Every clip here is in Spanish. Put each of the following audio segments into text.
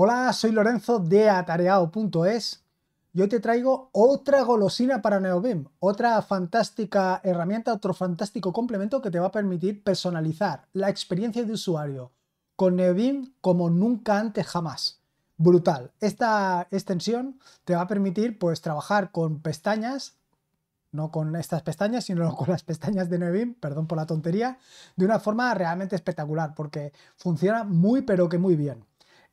Hola, soy Lorenzo de atareado.es y hoy te traigo otra golosina para NeoBIM, otra fantástica herramienta, otro fantástico complemento que te va a permitir personalizar la experiencia de usuario con NeoBIM como nunca antes jamás. Brutal. Esta extensión te va a permitir pues trabajar con pestañas, no con estas pestañas, sino con las pestañas de Neobim, perdón por la tontería, de una forma realmente espectacular, porque funciona muy pero que muy bien.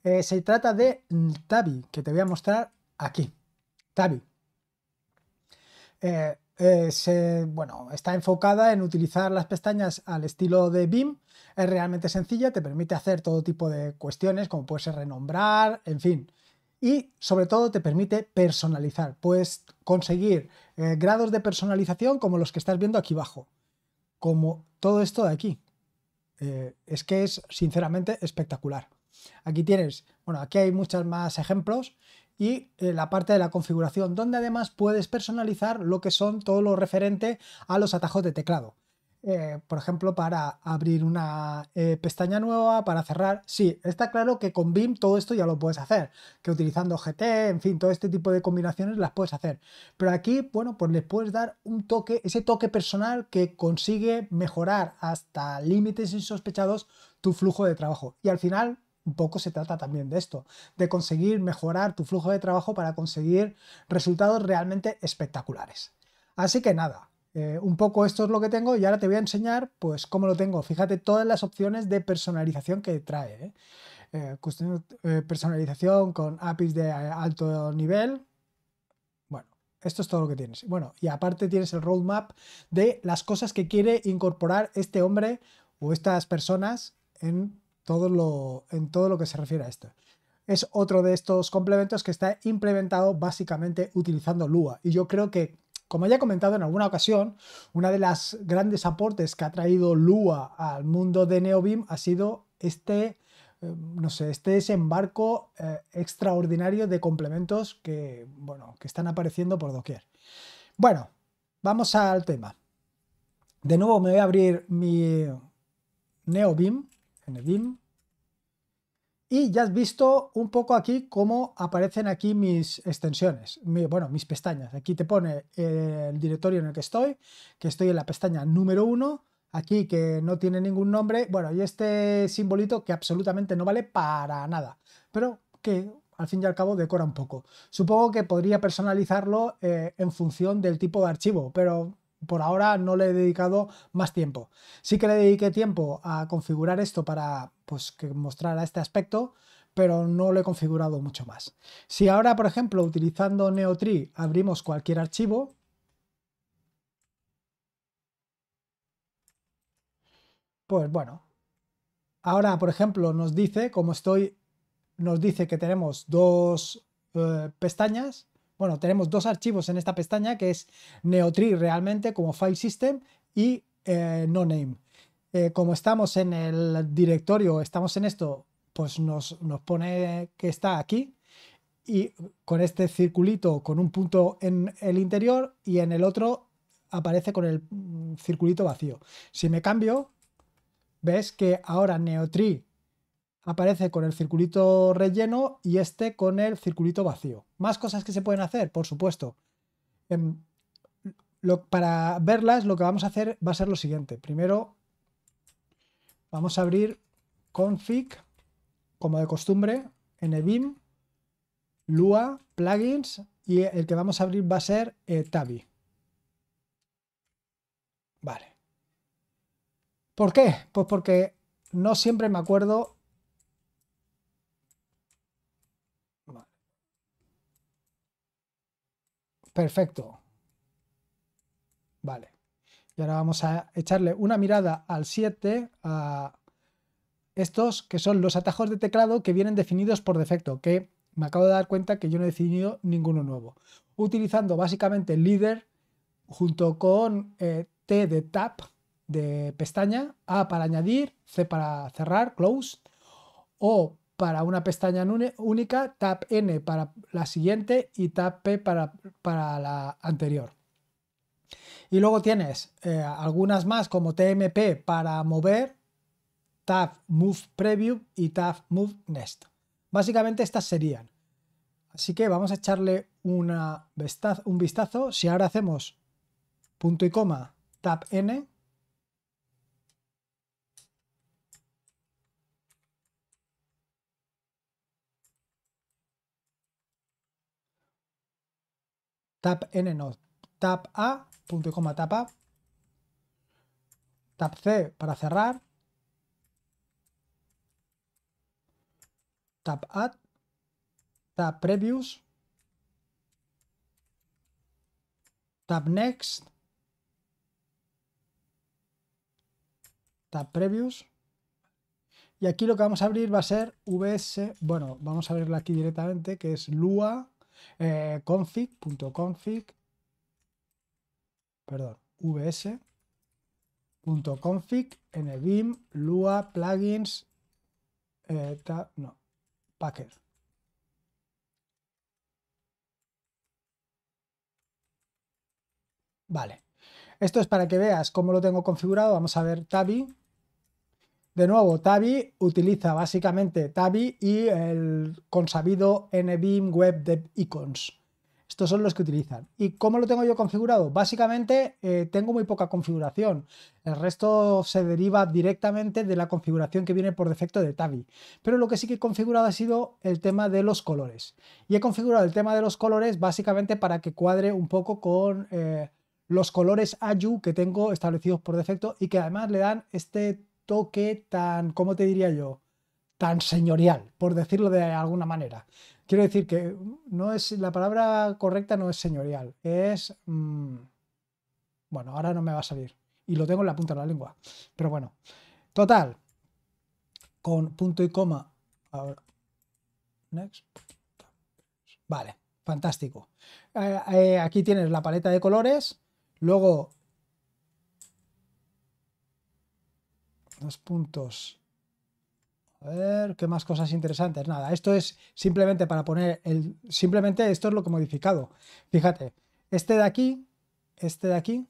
Eh, se trata de Tabi, que te voy a mostrar aquí. Tabi. Eh, eh, bueno, está enfocada en utilizar las pestañas al estilo de BIM. Es realmente sencilla, te permite hacer todo tipo de cuestiones, como puedes renombrar, en fin. Y sobre todo te permite personalizar. Puedes conseguir grados de personalización como los que estás viendo aquí abajo. Como todo esto de aquí. es que es sinceramente espectacular. Aquí tienes, bueno, aquí hay muchos más ejemplos y eh, la parte de la configuración, donde además puedes personalizar lo que son todo lo referente a los atajos de teclado. Eh, por ejemplo, para abrir una eh, pestaña nueva, para cerrar. Sí, está claro que con BIM todo esto ya lo puedes hacer, que utilizando GT, en fin, todo este tipo de combinaciones las puedes hacer. Pero aquí, bueno, pues les puedes dar un toque, ese toque personal que consigue mejorar hasta límites insospechados tu flujo de trabajo. Y al final, un poco se trata también de esto, de conseguir mejorar tu flujo de trabajo para conseguir resultados realmente espectaculares. Así que nada, eh, un poco esto es lo que tengo y ahora te voy a enseñar pues cómo lo tengo. Fíjate todas las opciones de personalización que trae. ¿eh? Eh, personalización con APIs de alto nivel. Bueno, esto es todo lo que tienes. Bueno, y aparte tienes el roadmap de las cosas que quiere incorporar este hombre o estas personas en todo lo, en todo lo que se refiere a esto. Es otro de estos complementos que está implementado básicamente utilizando Lua. Y yo creo que, como ya he comentado en alguna ocasión, una de las grandes aportes que ha traído Lua al mundo de NeoBeam ha sido este, eh, no sé, este desembarco eh, extraordinario de complementos que, bueno, que están apareciendo por doquier. Bueno, vamos al tema. De nuevo me voy a abrir mi NeoBeam en el Y ya has visto un poco aquí cómo aparecen aquí mis extensiones, bueno, mis pestañas. Aquí te pone eh, el directorio en el que estoy, que estoy en la pestaña número 1, aquí que no tiene ningún nombre, bueno, y este simbolito que absolutamente no vale para nada, pero que al fin y al cabo decora un poco. Supongo que podría personalizarlo eh, en función del tipo de archivo, pero por ahora no le he dedicado más tiempo. Sí que le dediqué tiempo a configurar esto para pues, que mostrara este aspecto, pero no lo he configurado mucho más. Si ahora, por ejemplo, utilizando NeoTree abrimos cualquier archivo, pues bueno, ahora, por ejemplo, nos dice, como estoy, nos dice que tenemos dos eh, pestañas, bueno, tenemos dos archivos en esta pestaña que es Neotree realmente como file system y eh, no name. Eh, como estamos en el directorio, estamos en esto, pues nos, nos pone que está aquí y con este circulito con un punto en el interior y en el otro aparece con el mm, circulito vacío. Si me cambio, ves que ahora Neotree aparece con el circulito relleno y este con el circulito vacío. Más cosas que se pueden hacer, por supuesto. Em, para verlas lo que vamos a hacer va a ser lo siguiente. Primero vamos a abrir config, como de costumbre, en Bim. lua, plugins y el que vamos a abrir va a ser eh, tabi. Vale. ¿Por qué? Pues porque no siempre me acuerdo Perfecto. Vale. Y ahora vamos a echarle una mirada al 7, a estos que son los atajos de teclado que vienen definidos por defecto, que me acabo de dar cuenta que yo no he definido ninguno nuevo. Utilizando básicamente el líder junto con eh, T de tap, de pestaña, A para añadir, C para cerrar, close, O para una pestaña única, tab N para la siguiente y tab P para, la anterior. Y luego tienes eh, algunas más como TMP para mover, tab Move Preview y tab Move NEXT, Básicamente estas serían. Así que vamos a echarle un vistazo. Si ahora hacemos punto y coma, tab N, tap N no, tap A, punto y coma tab A, tab C para cerrar, tap Add, tap previous, tab Next, tab previous, y aquí lo que vamos a abrir va a ser VS, bueno, vamos a abrirla aquí directamente, que es Lua config.config eh, perdón, vs, punto config, nbim, lua, plugins, eh, no, packer. Vale. Esto es para que veas cómo lo tengo configurado. Vamos a ver Tabi. De nuevo, Tabi utiliza básicamente Tabi y el consabido NBIM Web Dev Icons. Estos son los que utilizan. ¿Y cómo lo tengo yo configurado? Básicamente eh, tengo muy poca configuración. El resto se deriva directamente de la configuración que viene por defecto de Tabi. Pero lo que sí que he configurado ha sido el tema de los colores. Y he configurado el tema de los colores básicamente para que cuadre un poco con eh, los colores Ayu que tengo establecidos por defecto y que además le dan este toque tan, ¿cómo te diría yo? Tan señorial, por decirlo de alguna manera. Quiero decir que no es, la palabra correcta no es señorial, es... Mm, bueno, ahora no me va a salir. Y lo tengo en la punta de la lengua. Pero bueno, total. Con punto y coma. Next. Vale, fantástico. Eh, eh, aquí tienes la paleta de colores. Luego puntos. A ver, ¿qué más cosas interesantes? Nada, esto es simplemente para poner el... Simplemente esto es lo que he modificado. Fíjate, este de aquí, este de aquí,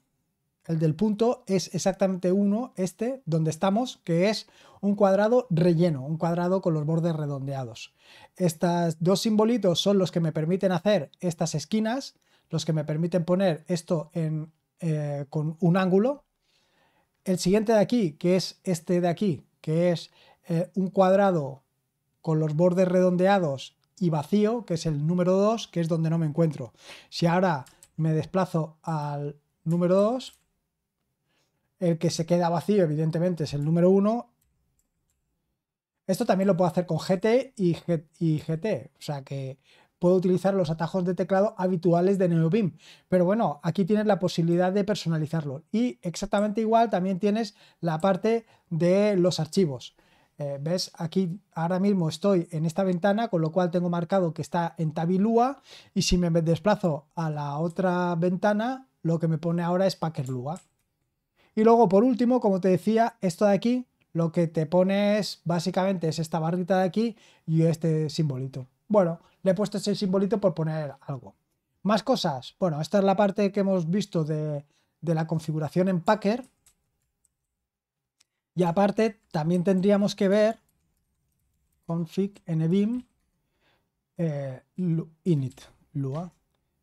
el del punto es exactamente uno, este, donde estamos, que es un cuadrado relleno, un cuadrado con los bordes redondeados. Estos dos simbolitos son los que me permiten hacer estas esquinas, los que me permiten poner esto en, eh, con un ángulo, el siguiente de aquí, que es este de aquí, que es eh, un cuadrado con los bordes redondeados y vacío, que es el número 2, que es donde no me encuentro. Si ahora me desplazo al número 2, el que se queda vacío, evidentemente, es el número 1. Esto también lo puedo hacer con GT y, y GT, o sea que puedo utilizar los atajos de teclado habituales de Neobim. Pero bueno, aquí tienes la posibilidad de personalizarlo. Y exactamente igual también tienes la parte de los archivos. Eh, ¿Ves? Aquí ahora mismo estoy en esta ventana, con lo cual tengo marcado que está en Tabilua. Y si me desplazo a la otra ventana, lo que me pone ahora es Lua. Y luego, por último, como te decía, esto de aquí, lo que te pone es, básicamente, es esta barrita de aquí y este simbolito. Bueno, le he puesto ese simbolito por poner algo. Más cosas. Bueno, esta es la parte que hemos visto de, la configuración en Packer. Y aparte, también tendríamos que ver config nbim eh, init lua.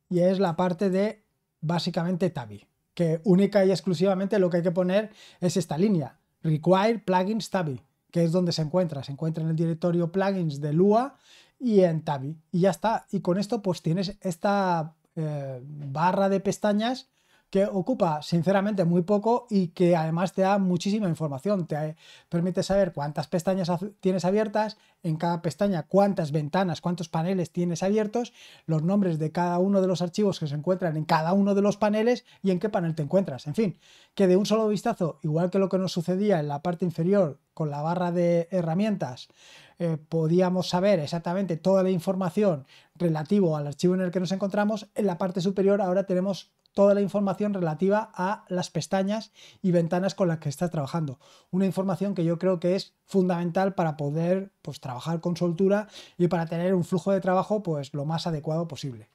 Y es la parte de básicamente tabi, que única y exclusivamente lo que hay que poner es esta línea, require plugins tabi, que es donde se encuentra. Se encuentra en el directorio plugins de Lua y en Tabi. Y ya está. Y con esto pues tienes esta eh, barra de pestañas que ocupa sinceramente muy poco y que además te da muchísima información. Te permite saber cuántas pestañas tienes abiertas, en cada pestaña cuántas ventanas, cuántos paneles tienes abiertos, los nombres de cada uno de los archivos que se encuentran en cada uno de los paneles y en qué panel te encuentras. En fin, que de un solo vistazo, igual que lo que nos sucedía en la parte inferior con la barra de herramientas, eh, podíamos saber exactamente toda la información relativo al archivo en el que nos encontramos, en la parte superior ahora tenemos toda la información relativa a las pestañas y ventanas con las que estás trabajando. Una información que yo creo que es fundamental para poder pues, trabajar con soltura y para tener un flujo de trabajo pues, lo más adecuado posible.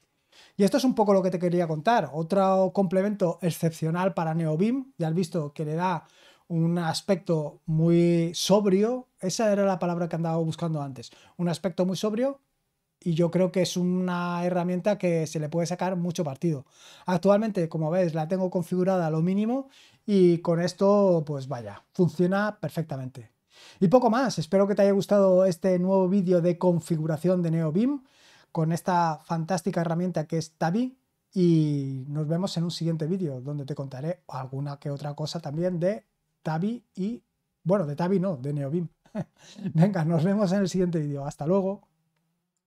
Y esto es un poco lo que te quería contar. Otro complemento excepcional para NeoBIM Ya has visto que le da un aspecto muy sobrio, esa era la palabra que andaba buscando antes, un aspecto muy sobrio y yo creo que es una herramienta que se le puede sacar mucho partido. Actualmente, como ves, la tengo configurada a lo mínimo y con esto, pues vaya, funciona perfectamente. Y poco más, espero que te haya gustado este nuevo vídeo de configuración de NeoBeam con esta fantástica herramienta que es Tabi y nos vemos en un siguiente vídeo donde te contaré alguna que otra cosa también de Tabi y, bueno, de Tabi no, de Neobim. Venga, nos vemos en el siguiente vídeo. Hasta luego.